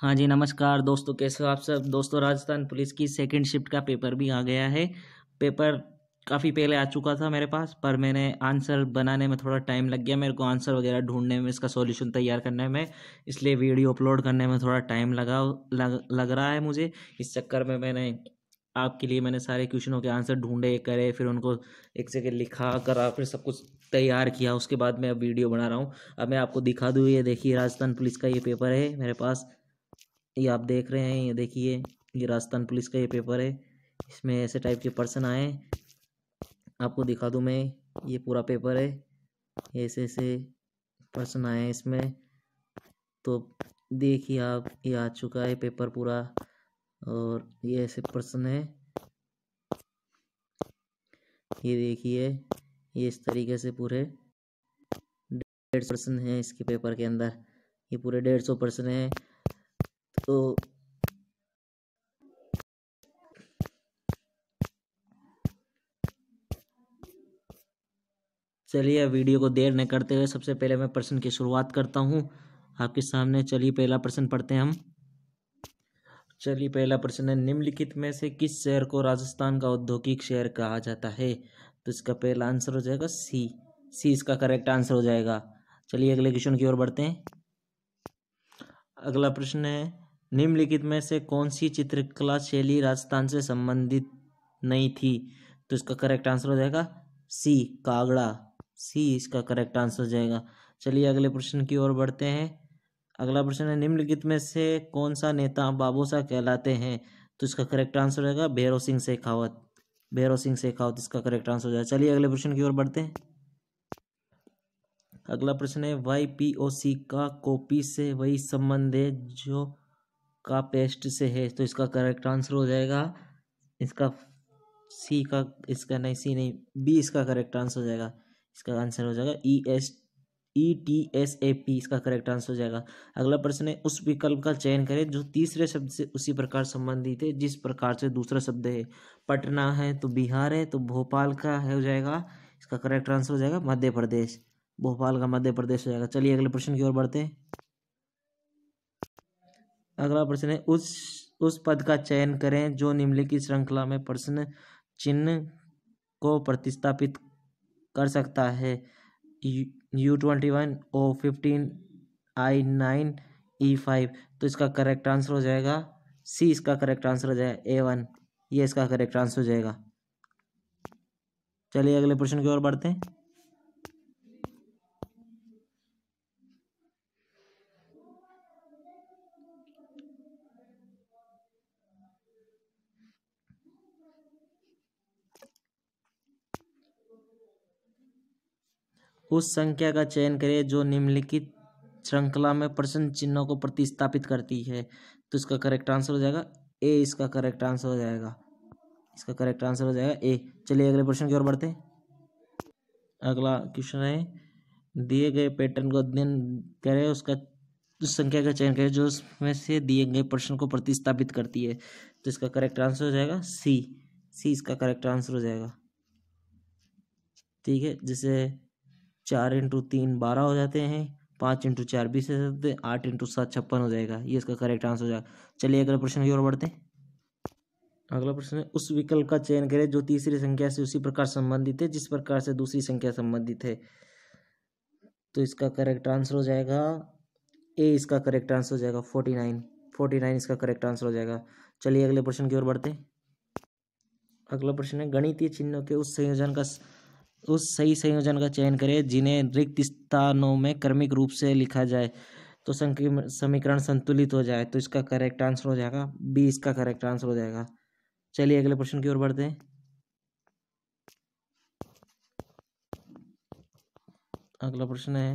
हाँ जी नमस्कार दोस्तों कैसे हो आप सब दोस्तों राजस्थान पुलिस की सेकंड शिफ्ट का पेपर भी आ गया है पेपर काफ़ी पहले आ चुका था मेरे पास पर मैंने आंसर बनाने में थोड़ा टाइम लग गया मेरे को आंसर वगैरह ढूंढने में इसका सॉल्यूशन तैयार करने में इसलिए वीडियो अपलोड करने में थोड़ा टाइम लगा लग, लग रहा है मुझे इस चक्कर में मैंने आपके लिए मैंने सारे क्वेश्चनों के आंसर ढूंढे करे फिर उनको एक जगह लिखा करा फिर सब कुछ तैयार किया उसके बाद मैं अब वीडियो बना रहा हूँ अब मैं आपको दिखा दूँ ये देखिए राजस्थान पुलिस का ये पेपर है मेरे पास ये आप देख रहे हैं ये देखिए ये राजस्थान पुलिस का ये पेपर है इसमें ऐसे टाइप के पर्सन आए आपको दिखा दूँ मैं ये पूरा पेपर है ऐसे ऐसे पर्सन आए हैं इसमें तो देखिए आप ये आ चुका है पेपर पूरा और ये ऐसे पर्सन है ये देखिए ये इस तरीके से पूरे डेढ़ पर्सन है इसके पेपर के अंदर ये पूरे डेढ़ सौ पर्सन है तो चलिए वीडियो को देर न करते हुए सबसे पहले मैं प्रश्न की शुरुआत करता हूँ आपके सामने चलिए पहला प्रश्न पढ़ते हैं हम चलिए पहला प्रश्न है निम्नलिखित में से किस शहर को राजस्थान का औद्योगिक शहर कहा जाता है तो इसका पहला आंसर हो जाएगा सी सी इसका करेक्ट आंसर हो जाएगा चलिए अगले क्वेश्चन की ओर बढ़ते हैं अगला प्रश्न है निम्नलिखित में से कौन सी चित्रकला शैली राजस्थान से संबंधित नहीं थी तो इसका करेक्ट आंसर हो जाएगा सी कागड़ा सी इसका करेक्ट आंसर हो जाएगा चलिए अगले प्रश्न की ओर बढ़ते हैं अगला प्रश्न है निम्नलिखित में से कौन सा नेता बाबूसा कहलाते हैं तो इसका करेक्ट आंसर हो जाएगा भैरव सिंह शेखावत भैरव सिंह शेखावत इसका करेक्ट आंसर हो जाएगा चलिए अगले प्रश्न की ओर बढ़ते हैं अगला प्रश्न है वाई पी ओ सी का कॉपी से वही संबंध है जो का पेस्ट से है तो इसका करेक्ट आंसर हो जाएगा इसका सी का इसका नहीं सी नहीं बी इसका करेक्ट आंसर हो जाएगा इसका आंसर हो जाएगा E S E T S A P इसका करेक्ट आंसर हो जाएगा अगला प्रश्न है उस विकल्प का चयन करें जो तीसरे शब्द से उसी प्रकार संबंधित है जिस प्रकार से दूसरा शब्द है पटना है तो बिहार है तो भोपाल का है हो जाएगा इसका करेक्ट आंसर हो जाएगा मध्य प्रदेश भोपाल का मध्य प्रदेश हो जाएगा चलिए अगले प्रश्न की ओर बढ़ते हैं अगला प्रश्न है उस उस पद का चयन करें जो निम्नलिखित श्रृंखला में प्रश्न चिन्ह को प्रतिस्थापित कर सकता है U twenty one O fifteen I nine E five तो इसका करेक्ट आंसर हो जाएगा सी इसका करेक्ट आंसर हो जाएगा ए वन ये इसका करेक्ट आंसर हो जाएगा चलिए अगले प्रश्न की ओर बढ़ते हैं उस संख्या का चयन करें जो निम्नलिखित श्रृंखला में प्रश्न चिन्हों को प्रतिस्थापित करती है तो इसका करेक्ट आंसर हो जाएगा ए इसका करेक्ट आंसर हो जाएगा इसका करेक्ट आंसर हो जाएगा ए चलिए अगले प्रश्न की ओर बढ़ते हैं अगला क्वेश्चन है दिए गए पैटर्न को अध्ययन करें उसका उस संख्या का चयन करें जो उसमें से दिए गए प्रश्न को प्रतिस्थापित करती है तो इसका करेक्ट आंसर हो जाएगा सी सी इसका करेक्ट आंसर हो जाएगा ठीक है जैसे चार इंटू तीन बारह हो जाते हैं पाँच इंटू चार बीस हो जाते हैं आठ इंटू सात छप्पन हो जाएगा ये इसका करेक्ट आंसर हो जाएगा चलिए अगला प्रश्न की ओर बढ़ते हैं अगला प्रश्न है उस विकल्प का चयन करें जो तीसरी संख्या से उसी प्रकार संबंधित है जिस प्रकार से दूसरी संख्या संबंधित है तो इसका करेक्ट आंसर हो जाएगा ए इसका करेक्ट आंसर हो जाएगा फोर्टी नाइन फोर्टी नाइन इसका करेक्ट आंसर हो जाएगा चलिए अगले प्रश्न की ओर बढ़ते हैं अगला प्रश्न है गणितीय चिन्हों के उस संयोजन का उस तो सही संयोजन का चयन करें जिन्हें रिक्त स्थानों में क्रमिक रूप से लिखा जाए तो समीकरण संतुलित हो जाए तो इसका करेक्ट आंसर हो जाएगा बी इसका करेक्ट आंसर हो जाएगा चलिए अगले प्रश्न की ओर बढ़ते हैं अगला प्रश्न है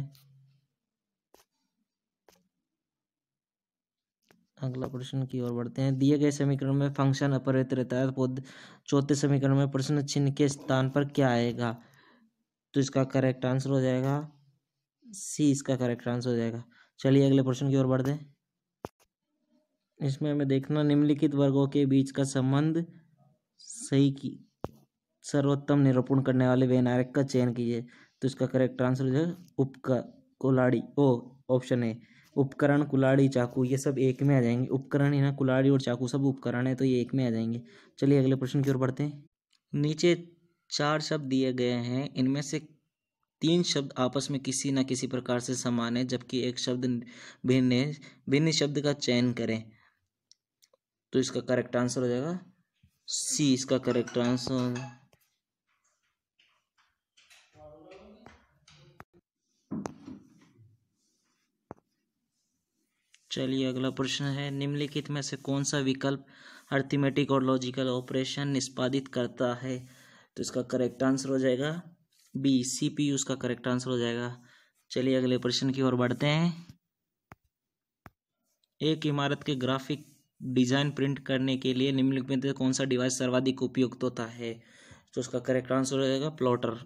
अगला प्रश्न की ओर बढ़ते हैं दिए गए समीकरण में फंक्शन अपरित रहता है तो चौथे समीकरण में प्रश्न चिन्ह के स्थान पर क्या आएगा तो इसका करेक्ट आंसर हो जाएगा सी इसका करेक्ट आंसर हो जाएगा चलिए अगले प्रश्न की ओर बढ़ दें इसमें हमें देखना निम्नलिखित वर्गों के बीच का संबंध सही की सर्वोत्तम निरूपण करने वाले वे नायक का चयन कीजिए तो इसका करेक्ट आंसर हो जाएगा उपकर कुलाड़ी ओ ऑप्शन है उपकरण कुलाड़ी चाकू ये सब एक में आ जाएंगे उपकरण ही ना कुलाड़ी और चाकू सब उपकरण है तो ये एक में आ जाएंगे चलिए अगले प्रश्न की ओर बढ़ते हैं नीचे चार शब्द दिए गए हैं इनमें से तीन शब्द आपस में किसी न किसी प्रकार से समान है जबकि एक शब्द भिन्न है भिन्न शब्द का चयन करें तो इसका करेक्ट आंसर हो जाएगा सी इसका करेक्ट आंसर हो जाएगा चलिए अगला प्रश्न है निम्नलिखित में से कौन सा विकल्प अर्थमेटिक और लॉजिकल ऑपरेशन निष्पादित करता है तो इसका करेक्ट आंसर हो जाएगा B C P U correct answer हो जाएगा चलिए अगले प्रश्न की ओर बढ़ते हैं एक इमारत के ग्राफिक डिजाइन प्रिंट करने के लिए निम्नलिखित में कौन सा डिवाइस सर्वाधिक उपयुक्त होता है तो उसका करेक्ट आंसर हो जाएगा प्लॉटर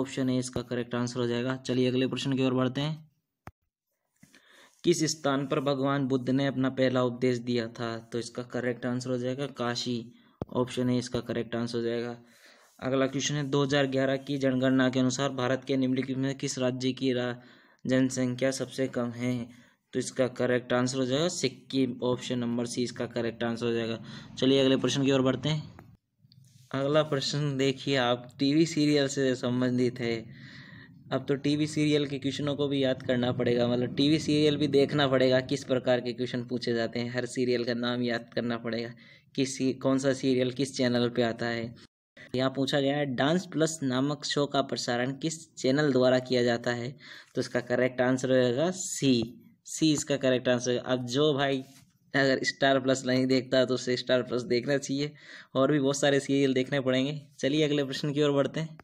ऑप्शन ए इसका करेक्ट आंसर हो जाएगा चलिए अगले प्रश्न की ओर बढ़ते हैं किस स्थान पर भगवान बुद्ध ने अपना पहला उपदेश दिया था तो इसका करेक्ट आंसर हो जाएगा काशी ऑप्शन ए इसका करेक्ट आंसर हो जाएगा अगला क्वेश्चन है 2011 की जनगणना के अनुसार भारत के निम्नलिखित में किस राज्य की रा जनसंख्या सबसे कम है तो इसका करेक्ट आंसर हो जाएगा सिक्किम ऑप्शन नंबर सी इसका करेक्ट आंसर हो जाएगा चलिए अगले प्रश्न की ओर बढ़ते हैं अगला प्रश्न देखिए आप टीवी सीरियल से संबंधित है अब तो टीवी सीरियल के क्वेश्चनों को भी याद करना पड़ेगा मतलब टीवी सीरियल भी देखना पड़ेगा किस प्रकार के क्वेश्चन पूछे जाते हैं हर सीरियल का नाम याद करना पड़ेगा किस कौन सा सीरियल किस चैनल पे आता है यहाँ पूछा गया है डांस प्लस नामक शो का प्रसारण किस चैनल द्वारा किया जाता है तो इसका करेक्ट आंसर होगा सी सी इसका करेक्ट आंसर होगा अब जो भाई अगर स्टार प्लस नहीं देखता तो उसे स्टार प्लस देखना चाहिए और भी बहुत सारे सीरियल देखने पड़ेंगे चलिए अगले प्रश्न की ओर बढ़ते हैं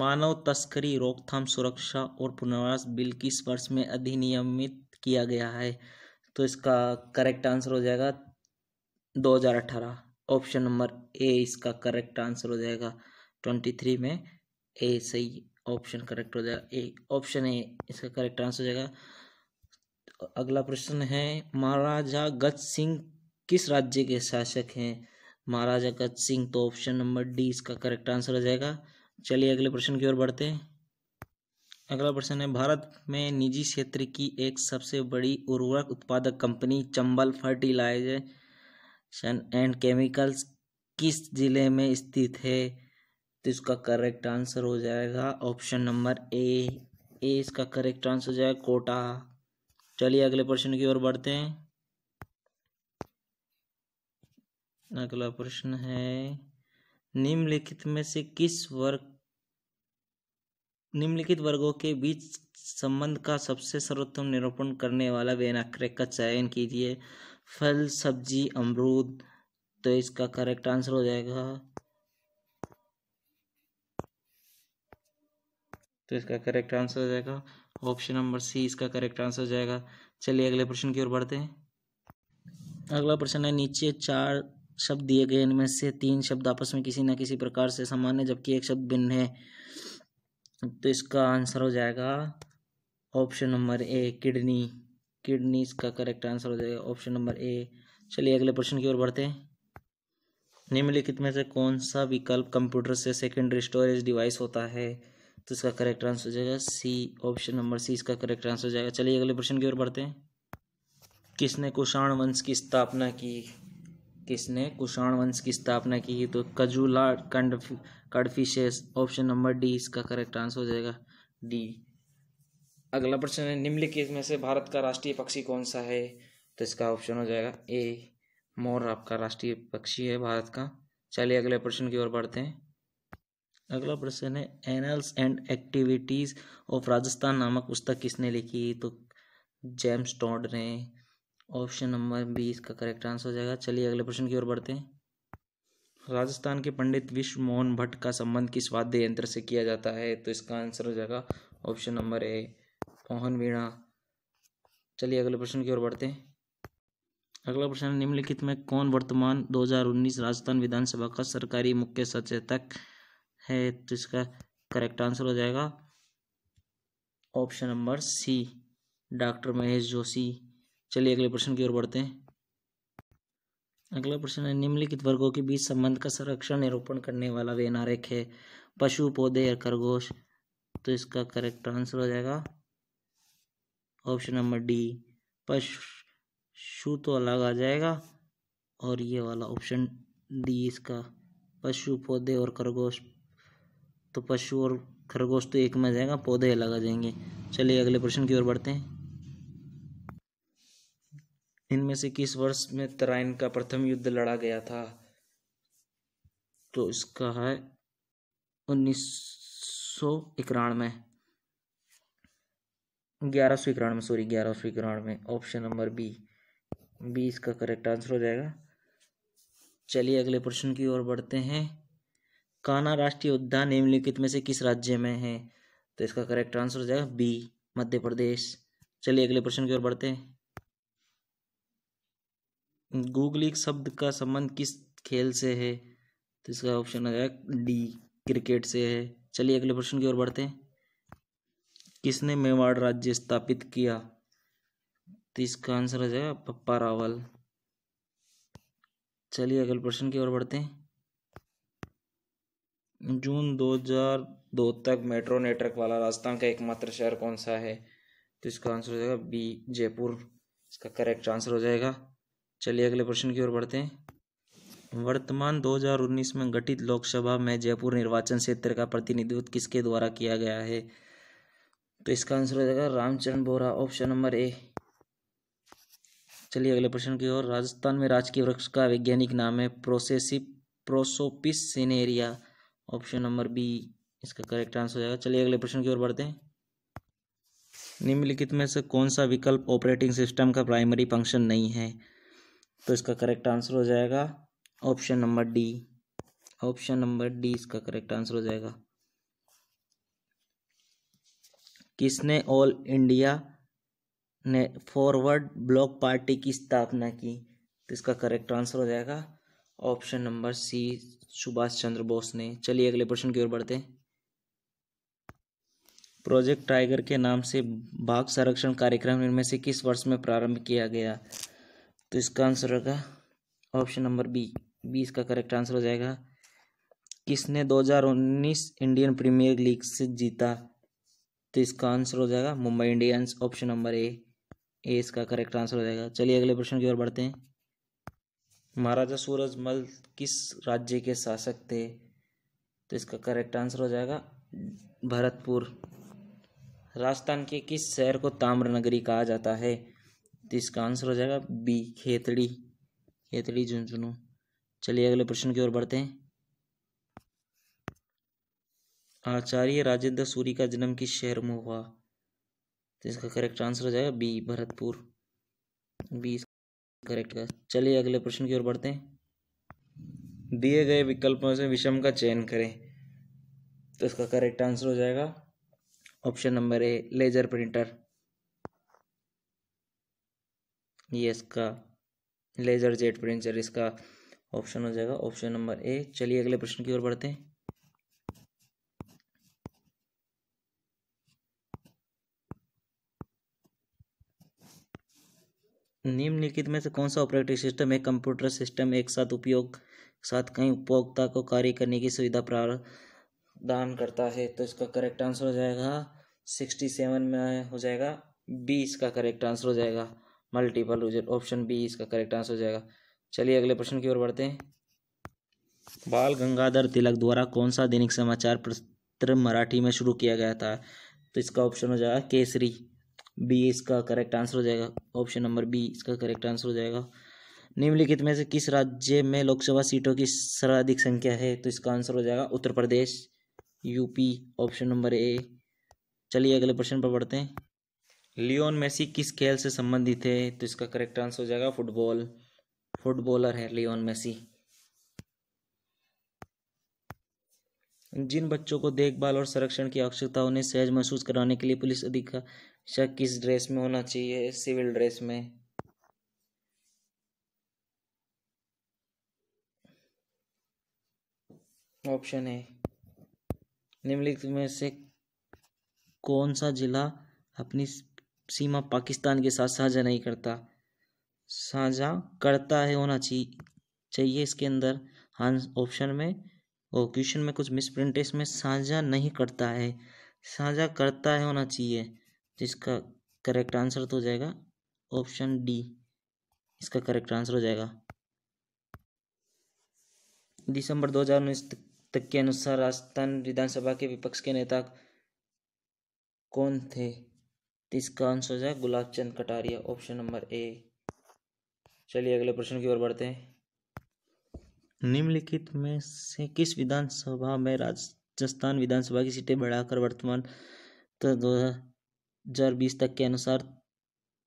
मानव तस्करी रोकथाम सुरक्षा और पुनर्वास बिल किस वर्ष में अधिनियमित किया गया है तो इसका करेक्ट आंसर हो जाएगा 2018 ऑप्शन नंबर ए इसका करेक्ट आंसर हो जाएगा ट्वेंटी थ्री में ए सही ऑप्शन करेक्ट हो जाएगा ए ऑप्शन ए इसका करेक्ट आंसर हो जाएगा अगला प्रश्न है महाराजा गज सिंह किस राज्य के शासक हैं महाराजा गज सिंह तो ऑप्शन नंबर डी इसका करेक्ट आंसर हो जाएगा चलिए अगले प्रश्न की ओर बढ़ते हैं अगला प्रश्न है भारत में निजी क्षेत्र की एक सबसे बड़ी उर्वरक उत्पादक कंपनी चंबल फर्टिलाइजर शन एंड केमिकल्स किस ज़िले में स्थित है तो इसका करेक्ट आंसर हो जाएगा ऑप्शन नंबर ए ए इसका करेक्ट आंसर हो जाएगा कोटा चलिए अगले प्रश्न की ओर बढ़ते हैं अगला प्रश्न है निम्नलिखित में से किस वर्ग निम्नलिखित वर्गों के बीच संबंध का सबसे सर्वोत्तम निरूपण करने वाला वेनाक्रेक का चयन कीजिए फल सब्जी अमरूद तो इसका करेक्ट आंसर हो जाएगा तो इसका करेक्ट आंसर हो जाएगा ऑप्शन नंबर सी इसका करेक्ट आंसर हो जाएगा चलिए अगले प्रश्न की ओर बढ़ते हैं अगला प्रश्न है नीचे चार शब्द दिए गए इनमें से तीन शब्द आपस में किसी न किसी प्रकार से सामान्य जबकि एक शब्द भिन्न है तो इसका आंसर हो जाएगा option number A kidney kidneys का करेक्ट आंसर हो जाएगा ऑप्शन नंबर ए चलिए अगले प्रश्न की ओर बढ़ते हैं निम्नलिखित में से कौन सा विकल्प कंप्यूटर से सेकेंडरी स्टोरेज डिवाइस होता है तो इसका करेक्ट आंसर हो जाएगा सी ऑप्शन नंबर सी इसका करेक्ट आंसर हो जाएगा चलिए अगले प्रश्न की ओर बढ़ते हैं किसने कुषाण वंश की स्थापना की किसने कुषाण वंश की स्थापना की तो कजूला कंड कडफिशेस ऑप्शन नंबर डी इसका करेक्ट आंसर हो जाएगा डी अगला प्रश्न है निम्नलिखित में से भारत का राष्ट्रीय पक्षी कौन सा है तो इसका ऑप्शन हो जाएगा ए मोर आपका राष्ट्रीय पक्षी है भारत का चलिए अगले प्रश्न की ओर बढ़ते हैं अगला प्रश्न है annals and activities of Rajasthan नामक पुस्तक किसने लिखी तो जेम्स टॉड ने ऑप्शन नंबर बी इसका करेक्ट आंसर हो जाएगा चलिए अगले प्रश्न की ओर बढ़ते हैं राजस्थान के पंडित विश्व मोहन भट्ट का संबंध किस वाद्य यंत्र से किया जाता है तो इसका आंसर हो जाएगा option number A Mohan Veena चलिए अगले प्रश्न की ओर बढ़ते हैं अगला प्रश्न निम्नलिखित में कौन वर्तमान 2019 राजस्थान विधानसभा का सरकारी मुख्य सचेतक है तो इसका करेक्ट आंसर हो जाएगा option number C doctor Mahesh Joshi चलिए अगले प्रश्न की ओर बढ़ते हैं अगला प्रश्न है निम्नलिखित वर्गों के बीच संबंध का संरक्षण निरूपण करने वाला वे नारेख है पशु पौधे या खरगोश तो इसका करेक्ट आंसर हो जाएगा ऑप्शन नंबर डी पशु तो अलग आ जाएगा और ये वाला ऑप्शन डी इसका पशु पौधे और खरगोश तो पशु और खरगोश तो एक में जाएगा पौधे अलग आ जाएंगे चलिए अगले प्रश्न की ओर बढ़ते हैं इनमें से किस वर्ष में तराइन का प्रथम युद्ध लड़ा गया था तो इसका है उन्नीस सौ इक्यानवे ग्यारह स्वीकरण में सॉरी ग्यारह स्वीकरण में ऑप्शन नंबर बी बी इसका करेक्ट आंसर हो जाएगा चलिए अगले प्रश्न की ओर बढ़ते हैं कान्हा राष्ट्रीय उद्यान निम्नलिखित में से किस राज्य में है तो इसका करेक्ट आंसर हो जाएगा बी मध्य प्रदेश चलिए अगले प्रश्न की ओर बढ़ते हैं गूगलिक शब्द का संबंध किस खेल से है तो इसका ऑप्शन हो जाएगा डी क्रिकेट से है चलिए अगले प्रश्न की ओर बढ़ते हैं किसने मेवाड़ राज्य स्थापित किया तो इसका आंसर हो जाएगा पप्पा रावल चलिए अगले प्रश्न की ओर बढ़ते हैं जून 2002 तक मेट्रो नेटवर्क वाला राजस्थान का एकमात्र शहर कौन सा है तो इसका आंसर हो जाएगा बी जयपुर इसका करेक्ट आंसर हो जाएगा चलिए अगले प्रश्न की ओर बढ़ते हैं वर्तमान 2019 में गठित लोकसभा में जयपुर निर्वाचन क्षेत्र का प्रतिनिधित्व किसके द्वारा किया गया है तो इसका आंसर हो जाएगा Ramcharan Bora option number A चलिए अगले प्रश्न की ओर राजस्थान में राजकीय वृक्ष का वैज्ञानिक नाम है प्रोसेसिप Prosopis cineraria option number B इसका करेक्ट आंसर हो जाएगा चलिए अगले प्रश्न की ओर बढ़ते हैं निम्नलिखित में से कौन सा विकल्प ऑपरेटिंग सिस्टम का प्राइमरी फंक्शन नहीं है तो इसका करेक्ट आंसर हो जाएगा option number D option number D इसका करेक्ट आंसर हो जाएगा किसने ऑल इंडिया ने फॉरवर्ड ब्लॉक पार्टी की स्थापना की तो इसका करेक्ट आंसर हो जाएगा option number C Subhash Chandra Bose ने चलिए अगले प्रश्न की ओर बढ़ते हैं प्रोजेक्ट टाइगर के नाम से बाघ संरक्षण कार्यक्रम इनमें से किस वर्ष में प्रारंभ किया गया तो इसका आंसर होगा ऑप्शन नंबर बी बी इसका करेक्ट आंसर हो जाएगा किसने 2019 इंडियन प्रीमियर लीग से जीता तो इसका आंसर हो जाएगा Mumbai Indians option number A A इसका करेक्ट आंसर हो जाएगा चलिए अगले प्रश्न की ओर बढ़ते हैं महाराजा सूरजमल किस राज्य के शासक थे तो इसका करेक्ट आंसर हो जाएगा भरतपुर राजस्थान के किस शहर को ताम्र नगरी कहा जाता है तो इसका आंसर हो जाएगा बी खेतड़ी खेतड़ी झुंझुनू चलिए अगले प्रश्न की ओर बढ़ते हैं आचार्य राजेंद्र सूरी का जन्म किस शहर में हुआ तो इसका करेक्ट आंसर हो जाएगा बी भरतपुर बी करेक्ट का चलिए अगले प्रश्न की ओर बढ़ते हैं दिए गए विकल्पों से विषम का चयन करें तो इसका करेक्ट आंसर हो जाएगा option number A laser printer ये इसका लेजर जेट प्रिंटर इसका ऑप्शन हो जाएगा ऑप्शन नंबर ए चलिए अगले प्रश्न की ओर बढ़ते हैं निम्नलिखित में से कौन सा ऑपरेटिंग सिस्टम एक कंप्यूटर सिस्टम एक साथ उपयोग साथ कई उपभोक्ता को कार्य करने की सुविधा प्रदान करता है तो इसका करेक्ट आंसर हो जाएगा सिक्सटी सेवन में हो जाएगा बी इसका करेक्ट आंसर हो जाएगा मल्टीपल यूजर ऑप्शन बी इसका करेक्ट आंसर हो जाएगा चलिए अगले प्रश्न की ओर बढ़ते हैं बाल गंगाधर तिलक द्वारा कौन सा दैनिक समाचार पत्र मराठी में शुरू किया गया था तो इसका ऑप्शन हो जाएगा केसरी बी इसका करेक्ट आंसर हो जाएगा ऑप्शन नंबर बी इसका करेक्ट आंसर हो जाएगा निम्नलिखित में से किस राज्य में लोकसभा सीटों की सर्वाधिक संख्या है तो इसका आंसर हो जाएगा Uttar Pradesh UP option number A चलिए अगले प्रश्न पर बढ़ते हैं लियोन मेसी किस खेल से संबंधित है तो इसका करेक्ट आंसर हो जाएगा फुटबॉल फुटबॉलर है लियोन मेसी जिन बच्चों को देखभाल और संरक्षण की आवश्यकता उन्हें सहज महसूस कराने के लिए पुलिस अधिकार शक किस ड्रेस में होना चाहिए सिविल ड्रेस में ऑप्शन है निम्नलिखित में से कौन सा जिला अपनी सीमा पाकिस्तान के साथ साझा नहीं करता साझा करता है होना चाहिए चाहिए इसके अंदर हाँ ऑप्शन में और क्वेश्चन में कुछ मिस प्रिंट इसमें साझा नहीं करता है साझा करता है होना चाहिए तो इसका करेक्ट आंसर तो हो जाएगा ऑप्शन डी इसका करेक्ट आंसर हो जाएगा दिसंबर 2019 तक के अनुसार राजस्थान विधानसभा के विपक्ष के नेता कौन थे तो इसका आंसर हो जाएगा Gulab Chand Kataria option number A चलिए अगले प्रश्न की ओर बढ़ते हैं निम्नलिखित में से किस विधानसभा में राजस्थान विधानसभा की सीटें बढ़ाकर वर्तमान तो दो हजार बीस तक के अनुसार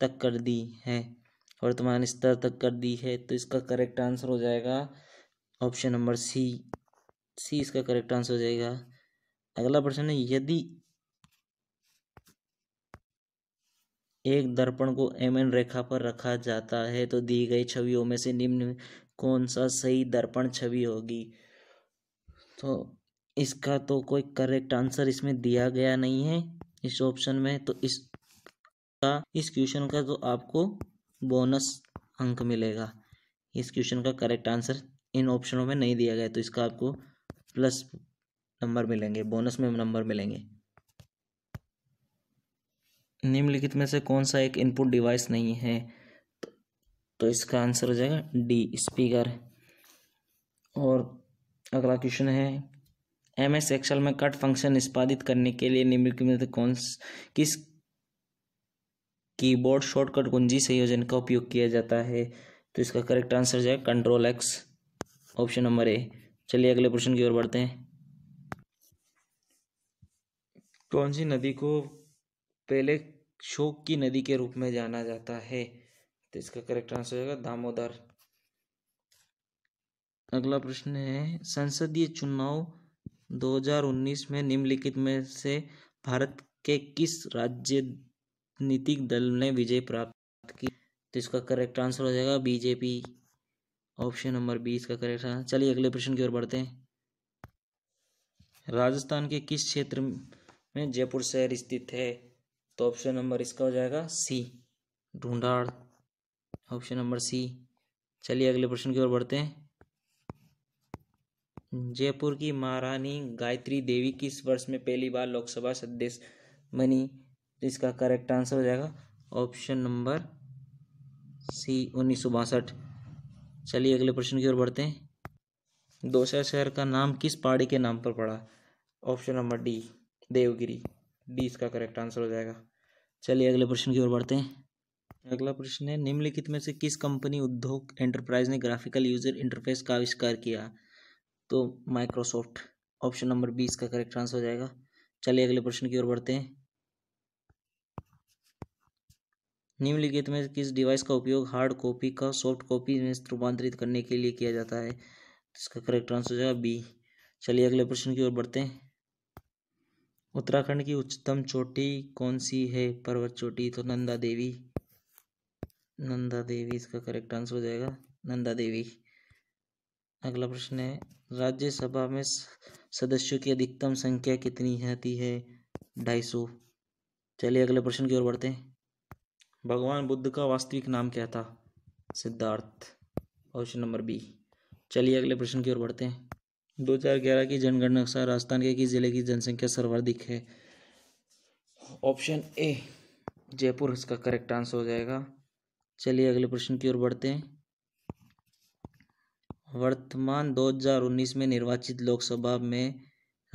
तक कर दी है वर्तमान स्तर तक कर दी है तो इसका करेक्ट आंसर हो जाएगा ऑप्शन नंबर सी सी इसका करेक्ट आंसर हो जाएगा अगला प्रश्न है यदि एक दर्पण को एम एन रेखा पर रखा जाता है तो दी गई छवियों में से निम्न कौन सा सही दर्पण छवि होगी तो इसका तो कोई करेक्ट आंसर इसमें दिया गया नहीं है इस ऑप्शन में तो इस का इस क्वेश्चन का तो आपको बोनस अंक मिलेगा इस क्वेश्चन का करेक्ट आंसर इन ऑप्शनों में नहीं दिया गया तो इसका आपको प्लस नंबर मिलेंगे बोनस में नंबर मिलेंगे निम्नलिखित में से कौन सा एक इनपुट डिवाइस नहीं है तो, तो इसका आंसर हो जाएगा डी स्पीकर और अगला क्वेश्चन है एम एस एक्सल में कट फंक्शन निष्पादित करने के लिए निम्नलिखित कौन किस कीबोर्ड शॉर्टकट कुंजी संयोजन का उपयोग किया जाता है तो इसका करेक्ट आंसर है control X option number A चलिए अगले प्रश्न की ओर बढ़ते हैं कौन सी नदी को पहले शोक की नदी के रूप में जाना जाता है तो इसका करेक्ट आंसर होगा दामोदर अगला प्रश्न है संसदीय चुनाव दो हजार उन्नीस में निम्नलिखित में से भारत के किस राजनीतिक दल ने विजय प्राप्त की तो इसका करेक्ट आंसर हो जाएगा बीजेपी ऑप्शन नंबर बी इसका करेक्ट आंसर चलिए अगले प्रश्न की ओर बढ़ते हैं राजस्थान के किस क्षेत्र में जयपुर शहर स्थित है तो ऑप्शन नंबर इसका हो जाएगा सी ढूंढाड़ ऑप्शन नंबर सी चलिए अगले प्रश्न की ओर बढ़ते हैं जयपुर की महारानी गायत्री देवी किस वर्ष में पहली बार लोकसभा सदस्य बनी तो इसका करेक्ट आंसर हो जाएगा ऑप्शन नंबर सी उन्नीस चलिए अगले प्रश्न की ओर बढ़ते हैं दूसरा शहर का नाम किस पहाड़ी के नाम पर पड़ा option number D Devagiri D इसका करेक्ट आंसर हो जाएगा चलिए अगले प्रश्न की ओर बढ़ते हैं अगला प्रश्न है निम्नलिखित में से किस कंपनी उद्योग एंटरप्राइज ने ग्राफिकल यूजर इंटरफेस का आविष्कार किया तो माइक्रोसॉफ्ट ऑप्शन नंबर बी इसका करेक्ट आंसर हो जाएगा चलिए अगले प्रश्न की ओर बढ़ते हैं निम्नलिखित में किस डिवाइस का उपयोग हार्ड कॉपी का सॉफ्ट कॉपी में रूपांतरित करने के लिए किया जाता है तो इसका करेक्ट आंसर हो जाएगा बी चलिए अगले प्रश्न की ओर बढ़ते हैं उत्तराखंड की उच्चतम चोटी कौन सी है पर्वत चोटी तो नंदा देवी नंदा देवी इसका करेक्ट आंसर हो जाएगा नंदा देवी अगला प्रश्न है राज्यसभा में सदस्यों की अधिकतम संख्या कितनी आती है ढाई सौ चलिए अगले प्रश्न की ओर बढ़ते हैं भगवान बुद्ध का वास्तविक नाम क्या था सिद्धार्थ ऑप्शन नंबर बी चलिए अगले प्रश्न की ओर बढ़ते हैं दो हजार ग्यारह की जनगणना अनुसार राजस्थान के किस जिले की जनसंख्या सर्वाधिक है ऑप्शन ए जयपुर इसका करेक्ट आंसर हो जाएगा चलिए अगले प्रश्न की ओर बढ़ते हैं वर्तमान दो हज़ार उन्नीस में निर्वाचित लोकसभा में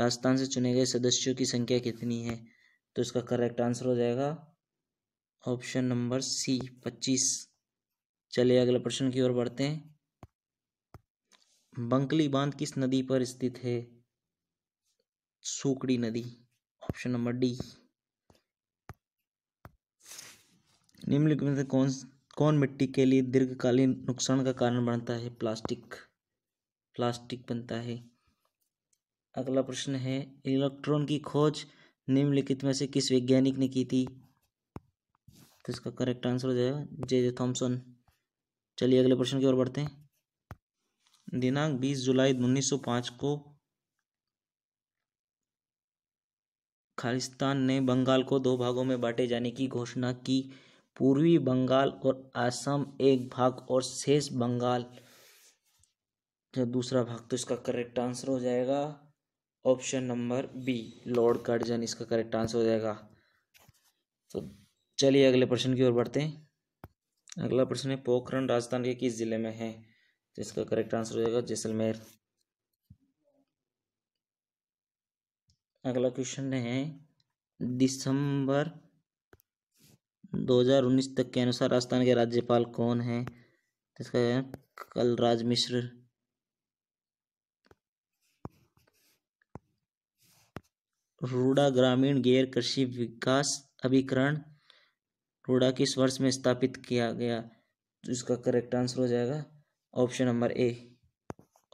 राजस्थान से चुने गए सदस्यों की संख्या कितनी है तो इसका करेक्ट आंसर हो जाएगा ऑप्शन नंबर सी पच्चीस चलिए अगले प्रश्न की ओर बढ़ते हैं बंकली बांध किस नदी पर स्थित है सूकड़ी नदी ऑप्शन नंबर डी निम्नलिखित में से कौन कौन मिट्टी के लिए दीर्घकालीन नुकसान का कारण बनता है प्लास्टिक प्लास्टिक बनता है अगला प्रश्न है इलेक्ट्रॉन की खोज निम्नलिखित में से किस वैज्ञानिक ने की थी तो इसका करेक्ट आंसर हो जाएगा जे जे थॉम्सन चलिए अगले प्रश्न की ओर बढ़ते हैं दिनांक 20 जुलाई 1905 को खालिस्तान ने बंगाल को दो भागों में बांटे जाने की घोषणा की पूर्वी बंगाल और असम एक भाग और शेष बंगाल तो दूसरा भाग तो इसका करेक्ट आंसर हो जाएगा option number B Lord Curzon इसका करेक्ट आंसर हो जाएगा तो चलिए अगले प्रश्न की ओर बढ़ते हैं अगला प्रश्न है पोखरण राजस्थान के किस जिले में है तो इसका करेक्ट आंसर हो जाएगा जैसलमेर अगला क्वेश्चन है दिसंबर 2019 तक के अनुसार राजस्थान के राज्यपाल कौन है इसका कलराज मिश्र रूड़ा ग्रामीण गैर कृषि विकास अभिकरण रूड़ा किस वर्ष में स्थापित किया गया तो इसका करेक्ट आंसर हो जाएगा option number A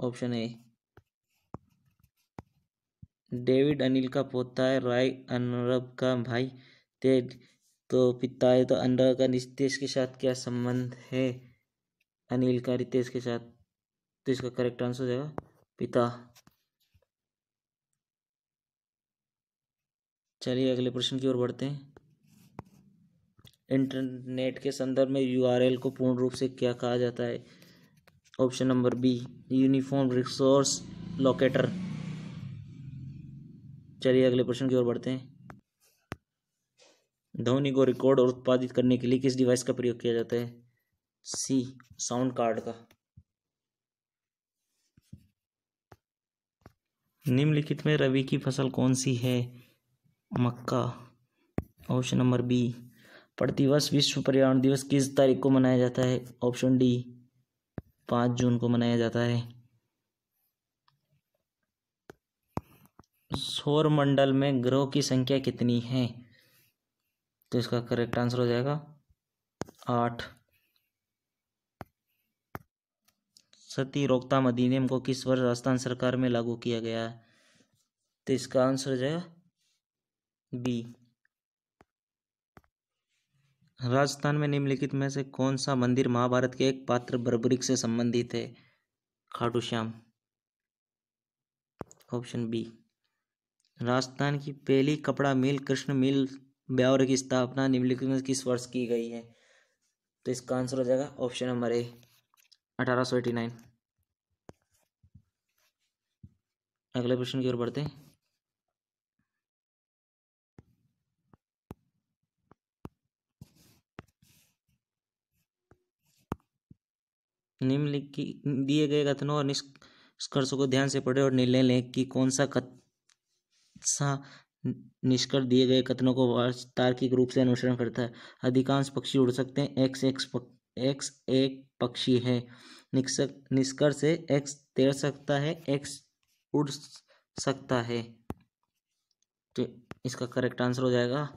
option A David Anil का पोता है राय अनरब का भाई तेज तो पिता है तो अनरब का रितेश के साथ क्या संबंध है अनिल का रितेश के साथ तो इसका करेक्ट आंसर हो जाएगा पिता चलिए अगले प्रश्न की ओर बढ़ते हैं इंटरनेट के संदर्भ में यूआरएल को पूर्ण रूप से क्या कहा जाता है option number B uniform resource locator चलिए अगले प्रश्न की ओर बढ़ते हैं ध्वनि को रिकॉर्ड और उत्पादित करने के लिए किस डिवाइस का प्रयोग किया जाता है सी साउंड कार्ड का निम्नलिखित में रवि की फसल कौन सी है मक्का ऑप्शन नंबर बी प्रतिवर्ष विश्व पर्यावरण दिवस किस तारीख को मनाया जाता है ऑप्शन डी पाँच जून को मनाया जाता है सौर मंडल में ग्रहों की संख्या कितनी है तो इसका करेक्ट आंसर हो जाएगा आठ सती रोकथाम अधिनियम को किस वर्ष राजस्थान सरकार में लागू किया गया है तो इसका आंसर हो जाएगा बी राजस्थान में निम्नलिखित में से कौन सा मंदिर महाभारत के एक पात्र बर्बरिक से संबंधित है खाटू श्याम ऑप्शन बी राजस्थान की पहली कपड़ा मिल कृष्ण मिल ब्यावर की स्थापना निम्नलिखित में किस वर्ष की गई है तो इसका आंसर हो जाएगा ऑप्शन नंबर ए अठारह सौ एटी नाइन अगले प्रश्न की ओर बढ़ते हैं निम्नलिखित दिए गए कथनों और निष्कर्षों को ध्यान से पढ़ें और निर्णय लें कि कौन सा कथ सा निष्कर्ष दिए गए कथनों को तार्किक रूप से अनुसरण करता है अधिकांश पक्षी उड़ सकते हैं एक्स एक्स एक्स एक पक्षी है निष्कर्ष से एक्स तैर सकता है एक्स उड़ सकता है तो इसका करेक्ट आंसर हो जाएगा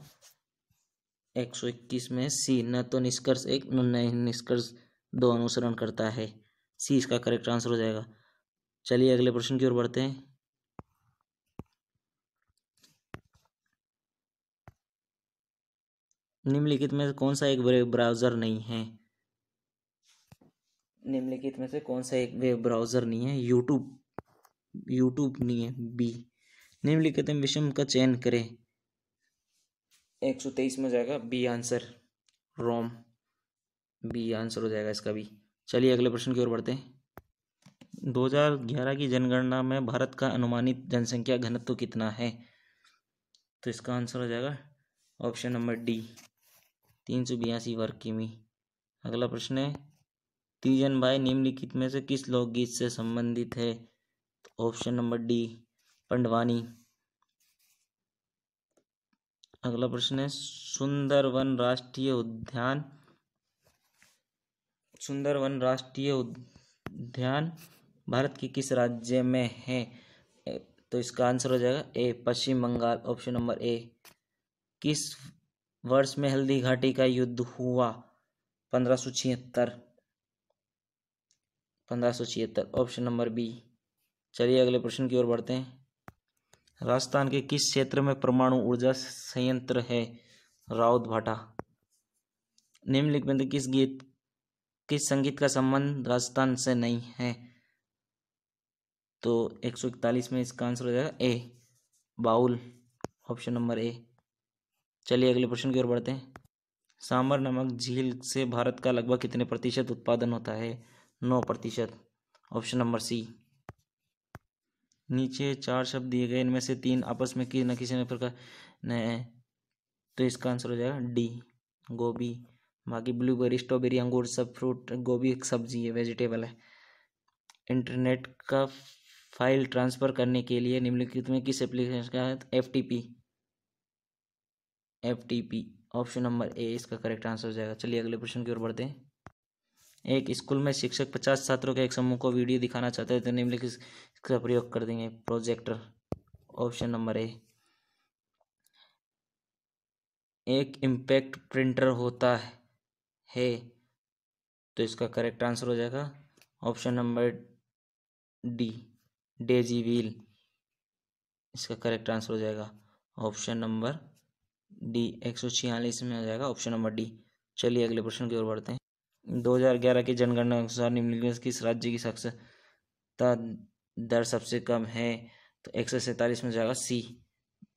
एक सौ इक्कीस में सी न तो निष्कर्ष एक न निष्कर्ष दो अनुसरण करता है सी इसका करेक्ट आंसर हो जाएगा चलिए अगले प्रश्न की ओर बढ़ते हैं निम्नलिखित में से कौन सा एक वेब ब्राउज़र नहीं है निम्नलिखित में से कौन सा एक वेब ब्राउज़र नहीं है यूट्यूब यूट्यूब नहीं है बी निम्नलिखित में विषम का चयन करें एक सौ तेईस में जाएगा B answer Rome B answer हो जाएगा इसका भी चलिए अगले प्रश्न की ओर बढ़ते हैं 2011 की जनगणना में भारत का अनुमानित जनसंख्या घनत्व कितना है तो इसका आंसर हो जाएगा ऑप्शन नंबर डी तीन सौ बयासी वर्ग किमी अगला प्रश्न है तीजन भाई निम्नलिखित में से किस लोकगीत से संबंधित है ऑप्शन नंबर डी पंडवानी अगला प्रश्न है सुंदरवन राष्ट्रीय उद्यान सुंदरवन राष्ट्रीय उद्यान भारत के किस राज्य में है तो इसका आंसर हो जाएगा A Paschim Bangal option number A किस वर्ष में हल्दी घाटी का युद्ध हुआ पंद्रह सौ छिहत्तर पंद्रह सौ छिहत्तर ऑप्शन नंबर बी चलिए अगले प्रश्न की ओर बढ़ते हैं राजस्थान के किस क्षेत्र में परमाणु ऊर्जा संयंत्र है राउत भाटा निम्नलिखित में किस गीत किस संगीत का संबंध राजस्थान से नहीं है तो एक सौ इकतालीस में इसका आंसर हो जाएगा A Baul option number A चलिए अगले प्रश्न की ओर बढ़ते हैं सांबर नमक झील से भारत का लगभग कितने प्रतिशत उत्पादन होता है नौ प्रतिशत ऑप्शन नंबर सी नीचे चार शब्द दिए गए इनमें से तीन आपस में किसी न किसी प्रकार न तो इसका आंसर हो जाएगा डी गोभी बाकी ब्लूबेरी स्ट्रॉबेरी अंगूर सब फ्रूट गोभी एक सब्जी है वेजिटेबल है इंटरनेट का फाइल ट्रांसफ़र करने के लिए निम्नलिखित में किस एप्लीकेशन का है F T P F T P option number A इसका करेक्ट आंसर हो जाएगा चलिए अगले प्रश्न की ओर बढ़ते हैं एक स्कूल में शिक्षक पचास छात्रों के एक समूह को वीडियो दिखाना चाहते हैं तो निम्नलिखित इसका प्रयोग कर देंगे प्रोजेक्टर ऑप्शन नंबर ए एक इम्पैक्ट प्रिंटर होता है है तो इसका करेक्ट आंसर हो जाएगा option number D daisy wheel इसका करेक्ट आंसर हो जाएगा ऑप्शन नंबर डी एक सौ छियालीस में हो जाएगा ऑप्शन नंबर डी चलिए अगले प्रश्न की ओर बढ़ते हैं 2011 की जनगणना के अनुसार निम्नलिखित किस राज्य की साक्षरता दर सबसे कम है तो एक सौ सैंतालीस में जाएगा सी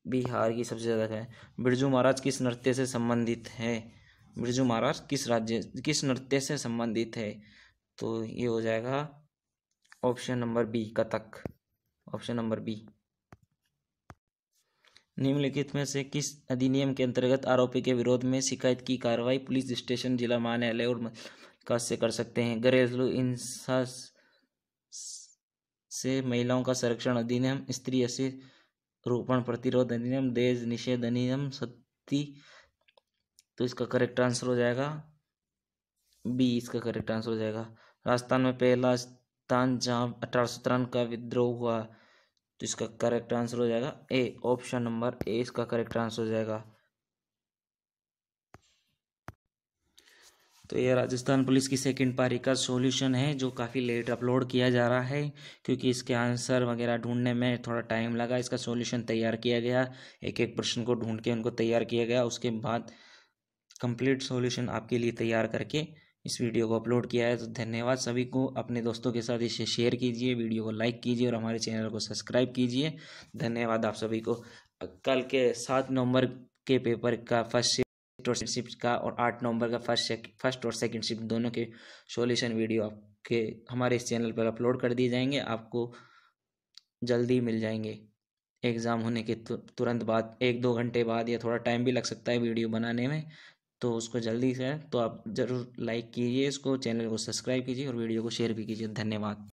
बिहार की सबसे ज़्यादा है बिरजू महाराज किस नृत्य से संबंधित है बिरजू महाराज किस राज्य किस नृत्य से संबंधित है तो ये हो जाएगा option number B Kathak option number B निम्नलिखित में से किस अधिनियम के अंतर्गत आरोपी के विरोध में शिकायत की कार्रवाई पुलिस स्टेशन जिला महान्यालय और काज से कर सकते हैं घरेलू हिंसा से महिलाओं का संरक्षण अधिनियम स्त्री असी रोपण प्रतिरोध अधिनियम देश निषेध अधिनियम सती तो इसका करेक्ट आंसर हो जाएगा बी इसका करेक्ट आंसर हो जाएगा राजस्थान में पहला स्थान जहाँ अठारह का विद्रोह हुआ तो इसका करेक्ट आंसर हो जाएगा ए ऑप्शन नंबर ए इसका करेक्ट आंसर हो जाएगा तो यह राजस्थान पुलिस की सेकंड पारी का सॉल्यूशन है जो काफ़ी लेट अपलोड किया जा रहा है क्योंकि इसके आंसर वगैरह ढूंढने में थोड़ा टाइम लगा इसका सॉल्यूशन तैयार किया गया एक एक प्रश्न को ढूंढ के उनको तैयार किया गया उसके बाद कंप्लीट सॉल्यूशन आपके लिए तैयार करके इस वीडियो को अपलोड किया है तो धन्यवाद सभी को अपने दोस्तों के साथ इसे शेयर कीजिए वीडियो को लाइक कीजिए और हमारे चैनल को सब्सक्राइब कीजिए धन्यवाद आप सभी को कल के सात नवंबर के पेपर का फर्स्ट शिफ्ट और शिफ्ट का और आठ नवंबर का फर्स्ट फर्स्ट और सेकंड शिफ्ट दोनों के सॉल्यूशन वीडियो आपके हमारे इस चैनल पर अपलोड कर दिए जाएंगे आपको जल्दी मिल जाएंगे एग्ज़ाम होने के तुरंत बाद एक दो घंटे बाद या थोड़ा टाइम भी लग सकता है वीडियो बनाने में तो उसको जल्दी से तो आप ज़रूर लाइक कीजिए इसको चैनल को सब्सक्राइब कीजिए और वीडियो को शेयर भी कीजिए धन्यवाद